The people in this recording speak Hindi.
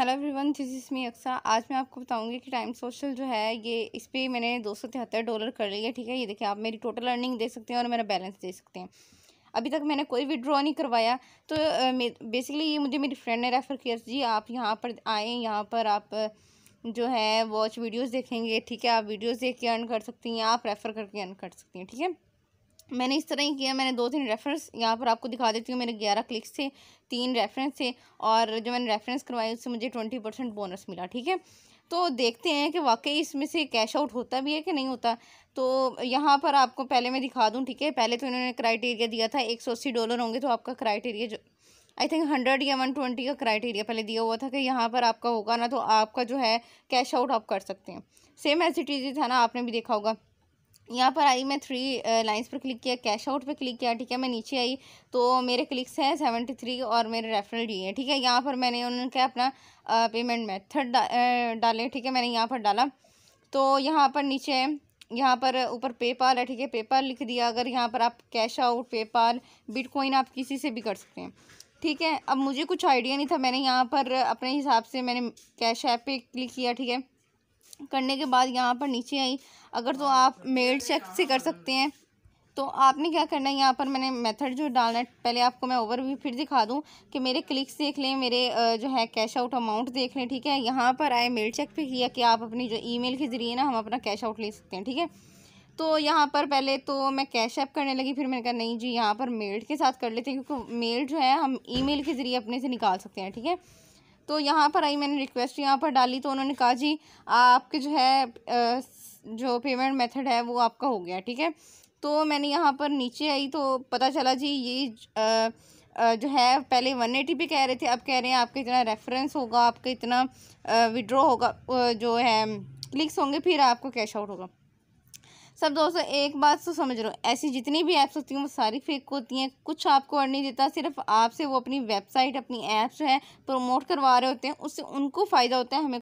hello everyone this is me Aqsa आज मैं आपको बताऊंगी कि टाइम सोशल जो है ये इस पर मैंने दो सौ तिहत्तर डॉलर कर लिया ठीक है ये देखिए आप मेरी टोटल अर्निंग दे सकते हैं और मेरा बैलेंस दे सकते हैं अभी तक मैंने कोई विड्रॉ नहीं करवाया तो बेसिकली ये मुझे मेरी फ्रेंड ने रेफ़र किया जी आप यहाँ पर आएँ यहाँ पर आप जो है वॉच वीडियोज़ देखेंगे ठीक है आप वीडियोज़ देख के अर्न कर सकती हैं आप रेफ़र करके अर्न कर सकती हैं ठीक है मैंने इस तरह ही किया मैंने दो तीन रेफरेंस यहाँ पर आपको दिखा देती हूँ मेरे ग्यारह क्लिक्स थे तीन रेफरेंस थे और जो मैंने रेफरेंस करवाई उससे मुझे ट्वेंटी परसेंट बोनस मिला ठीक है तो देखते हैं कि वाकई इसमें से कैश आउट होता भी है कि नहीं होता तो यहाँ पर आपको पहले मैं दिखा दूँ ठीक है पहले तो इन्होंने क्राइटेरिया दिया था एक सौ अस्सी डॉलर होंगे तो आपका क्राइटेरिया जो आई थिंक हंड्रेड या वन ट्वेंटी का क्राइटेरिया पहले दिया हुआ था कि यहाँ पर आपका होगा ना तो आपका जो है कैश आउट आप कर सकते हैं सेम एज चीज़ें था ना आपने भी देखा होगा यहाँ पर आई मैं थ्री लाइंस पर क्लिक किया कैश आउट पर क्लिक किया ठीक है मैं नीचे आई तो मेरे क्लिक्स हैं सेवेंटी थ्री और मेरे रेफरल डी है ठीक है यहाँ पर मैंने उनके अपना पेमेंट मेथड डाले ठीक है मैंने यहाँ पर डाला तो यहाँ पर नीचे यहाँ पर ऊपर पेपाल है ठीक है पेपाल लिख दिया अगर यहाँ पर आप कैश आउट पेपाल बिटकॉइन आप किसी से भी कर सकते हैं ठीक है अब मुझे कुछ आइडिया नहीं था मैंने यहाँ पर अपने हिसाब से मैंने कैश ऐप पे क्लिक किया ठीक है करने के बाद यहाँ पर नीचे आई अगर तो आप मेल चेक से कर सकते हैं तो आपने क्या करना है यहाँ पर मैंने मेथड जो डालना है पहले आपको मैं ओवर व्यू फिर दिखा दूँ कि मेरे क्लिक्स देख लें मेरे जो है कैश आउट अमाउंट देख लें ठीक है यहाँ पर आए मेल चेक पे किया कि आप अपनी जो ईमेल के ज़रिए ना हम अपना कैश आउट ले सकते हैं ठीक है तो यहाँ पर पहले तो मैं कैश ऐप करने लगी फिर मैंने कहा नहीं जी यहाँ पर मेल के साथ कर लेते हैं क्योंकि मेल जो है हम ई के ज़रिए अपने से निकाल सकते हैं ठीक है तो यहाँ पर आई मैंने रिक्वेस्ट यहाँ पर डाली तो उन्होंने कहा जी आपके जो है जो पेमेंट मेथड है वो आपका हो गया ठीक है तो मैंने यहाँ पर नीचे आई तो पता चला जी ये जो है पहले वन एटी पे कह रहे थे अब कह रहे हैं आपका इतना रेफरेंस होगा आपका इतना विड्रॉ होगा जो है क्लिक्स होंगे फिर आपको कैश आउट होगा सब दोस्तों एक बात तो समझ लो ऐसी जितनी भी ऐप्स होती हैं वो सारी फेक होती हैं कुछ आपको अर्न नहीं देता सिर्फ आपसे वो अपनी वेबसाइट अपनी ऐप्स है प्रमोट करवा रहे होते हैं उससे उनको फ़ायदा होता है हमें